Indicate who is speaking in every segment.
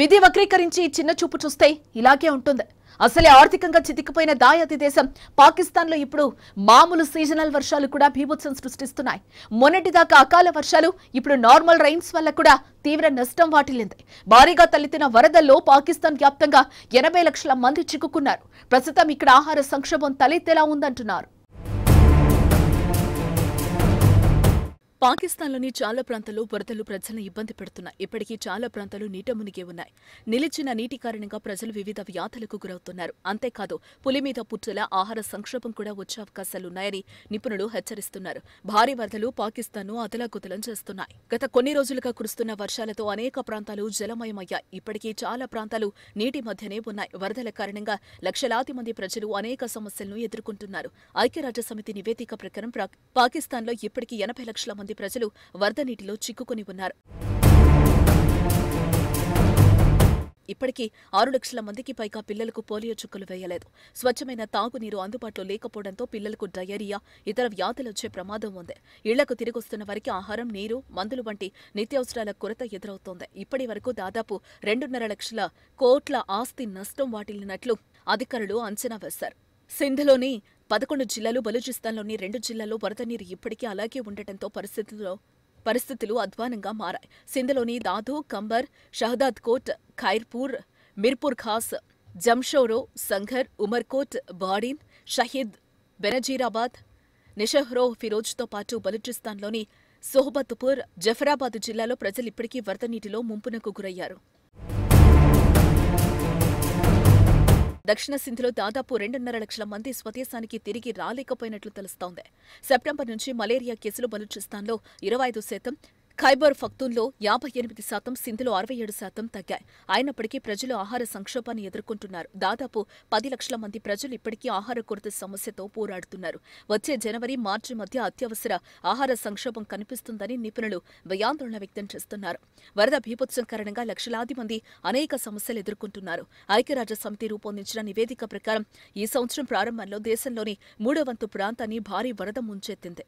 Speaker 1: విధి వక్రీకరించి చిన్న చూపు చూస్తే ఇలాగే ఉంటుంది అసలే ఆర్థికంగా చితికిపోయిన దాయాది దేశం పాకిస్తాన్లో ఇప్పుడు మామూలు సీజనల్ వర్షాలు కూడా భీభత్సం సృష్టిస్తున్నాయి మొన్నటిదాకా అకాల వర్షాలు ఇప్పుడు నార్మల్ రైన్స్ వల్ల కూడా తీవ్ర నష్టం వాటిల్లింది భారీగా తలెత్తిన వరదల్లో పాకిస్తాన్ వ్యాప్తంగా ఎనభై లక్షల మంది చిక్కుకున్నారు ప్రస్తుతం ఇక్కడ ఆహార సంక్షోభం తలెత్తేలా ఉందంటున్నారు పాకిస్తాన్లోని చాలా ప్రాంతాల్లో వరదలు ప్రజలను ఇబ్బంది పెడుతున్నాయి ఇప్పటికీ చాలా ప్రాంతాలు నీట మునిగే ఉన్నాయి నిలిచిన నీటి కారణంగా ప్రజలు వివిధ వ్యాధులకు గురవుతున్నారు అంతేకాదు పులి మీద పుట్టల ఆహార సంక్షోభం కూడా వచ్చే అవకాశాలున్నాయని నిపుణులు హెచ్చరిస్తున్నారు భారీ వరదలు పాకిస్తాన్ను అదలాకుతలం చేస్తున్నాయి గత కొన్ని రోజులుగా కురుస్తున్న వర్షాలతో అనేక ప్రాంతాలు జలమయమయ్యాయి ఇప్పటికీ చాలా ప్రాంతాలు నీటి మధ్యనే ఉన్నాయి వరదల కారణంగా లక్షలాది మంది ప్రజలు అనేక సమస్యలను ఎదుర్కొంటున్నారు ఐక్యరాజ్య సమితి నివేదిక ప్రకారం పాకిస్తాన్లో ఇప్పటికీ ఎనభై లక్షల మంది మంది ప్రజలు వరద నీటిలో చిక్కుకుని ఉన్నారు ఇప్పటికీ ఆరు లక్షల మందికి పైగా పిల్లలకు పోలియో చుక్కలు వేయలేదు స్వచ్ఛమైన తాగునీరు అందుబాటులో లేకపోవడంతో పిల్లలకు డయేరియా ఇతర వ్యాధులు వచ్చే ప్రమాదం ఉంది ఇళ్లకు తిరిగొస్తున్న వారికి ఆహారం నీరు మందులు వంటి నిత్యావసరాల కొరత ఎదురవుతోంది ఇప్పటి వరకు దాదాపు రెండున్నర లక్షల కోట్ల ఆస్తి నష్టం వాటిల్లినట్లు అధికారులు అంచనా వేశారు సింధులోని పదకొండు జిల్లాలు బలూచిస్తాన్లోని రెండు జిల్లాల్లో వరద నీరు ఇప్పటికీ అలాగే ఉండటంతో పరిస్థితుల్లో పరిస్థితులు అధ్వానంగా మారాయి సింధలోని దాదు కంబర్ షహదాద్ కోట్ ఖైర్పూర్ మిర్పూర్ ఖాస్ జంషోరో సంఘర్ ఉమర్కోట్ బాడిన్ షహీద్ బెనజీరాబాద్ నిషహ్రో ఫిరోజ్తో పాటు బలూచిస్తాన్లోని సోహబత్పూర్ జఫరాబాద్ జిల్లాలో ప్రజలు ఇప్పటికీ వరద నీటిలో ముంపునకు గురయ్యారు దక్షిణ సింధులో దాదాపు రెండున్నర లక్షల మంది స్వదేశానికి తిరిగి రాలేకపోయినట్లు తెలుస్తోంది సెప్టెంబర్ నుంచి మలేరియా కేసులు బలూచిస్తాన్లో ఇరవై ఐదు శాతం ఖైబర్ ఫక్తుల్లో యాభై ఎనిమిది శాతం సింధులో అరవై ఏడు శాతం తగ్గాయి అయినప్పటికీ ప్రజలు ఆహార సంక్షోభాన్ని ఎదుర్కొంటున్నారు దాదాపు పది లక్షల మంది ప్రజలు ఇప్పటికీ ఆహార కొరత సమస్యతో పోరాడుతున్నారు వచ్చే జనవరి మార్చి మధ్య అత్యవసర ఆహార సంక్షోభం కనిపిస్తుందని నిపుణులు భయాందోళన వ్యక్తం చేస్తున్నారు వరద భీభత్సం కారణంగా లక్షలాది మంది అనేక సమస్యలు ఎదుర్కొంటున్నారు ఐక్యరాజ్య సమితి రూపొందించిన నివేదిక ప్రకారం ఈ సంవత్సరం ప్రారంభంలో దేశంలోని మూడో వంతు ప్రాంతాన్ని భారీ వరద ముంచెత్తింది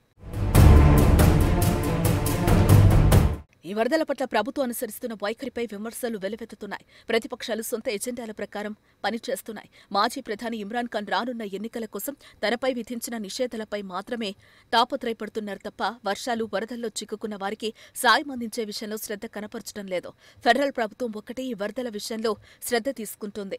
Speaker 1: ఈ వరదల పట్ల ప్రభుత్వం అనుసరిస్తున్న వైఖరిపై విమర్శలు వెలువెత్తుతున్నాయి ప్రతిపక్షాలు సొంత ఎజెండాల ప్రకారం పనిచేస్తున్నాయి మాజీ ప్రధాని ఇమ్రాన్ ఖాన్ రానున్న ఎన్నికల కోసం తనపై విధించిన నిషేధాలపై మాత్రమే తాపత్రయపడుతున్నారు తప్ప వర్షాలు వరదల్లో చిక్కుకున్న వారికి సాయం అందించే విషయంలో శ్రద్ధ కనపరచడం లేదు ఫెడరల్ ప్రభుత్వం ఒక్కటే ఈ వరదల విషయంలో శ్రద్ధ తీసుకుంటుంది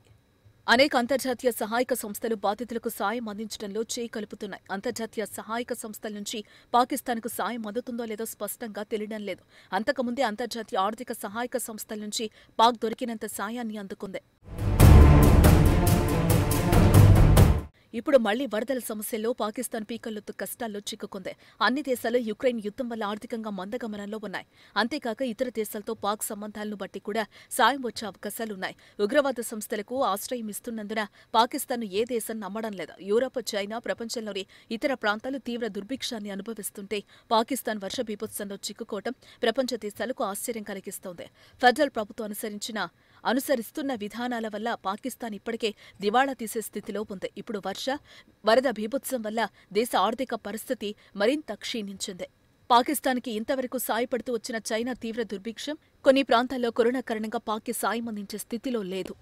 Speaker 1: అనేక అంతర్జాతీయ సహాయక సంస్థలు బాధితులకు సాయం అందించడంలో చేయి కలుపుతున్నాయి అంతర్జాతీయ సహాయక సంస్థల నుంచి పాకిస్తాన్కు సాయం అందుతుందో లేదో స్పష్టంగా తెలియడం లేదు అంతకుముందే అంతర్జాతీయ ఆర్థిక సహాయక సంస్థల నుంచి పాక్ దొరికినంత సాయాన్ని అందుకుంది ఇప్పుడు మళ్లీ వరదల సమస్యల్లో పాకిస్తాన్ పీకల్లొత్తు కష్టాల్లో చిక్కుకుంది అన్ని దేశాలు యుక్రెయిన్ యుద్ధం వల్ల ఆర్థికంగా మందగమనంలో ఉన్నాయి అంతేకాక ఇతర దేశాలతో పాక్ సంబంధాలను బట్టి కూడా సాయం వచ్చే అవకాశాలున్నాయి ఉగ్రవాద సంస్థలకు ఆశ్రయం ఇస్తున్నందున పాకిస్తాన్ ఏ దేశం నమ్మడం లేదు యూరప్ చైనా ప్రపంచంలోని ఇతర ప్రాంతాలు తీవ్ర దుర్భిక్షాన్ని అనుభవిస్తుంటే పాకిస్తాన్ వర్ష బీభత్సంలో చిక్కుకోవడం ప్రపంచ దేశాలకు ఆశ్చర్యం కలిగిస్తోంది ఫెడరల్ ప్రభుత్వం అనుసరించిన అనుసరిస్తున్న విధానాల వల్ల పాకిస్తాన్ ఇప్పటికే దివాళా తీసే స్థితిలో ఉంది ఇప్పుడు వర్ష వరద భీభత్సం వల్ల దేశ ఆర్థిక పరిస్థితి మరింత క్షీణించింది పాకిస్తాన్కి ఇంతవరకు సాయపడుతూ వచ్చిన చైనా తీవ్ర దుర్భిక్షం కొన్ని ప్రాంతాల్లో కరోనా కారణంగా పాకి సాయం అందించే స్థితిలో లేదు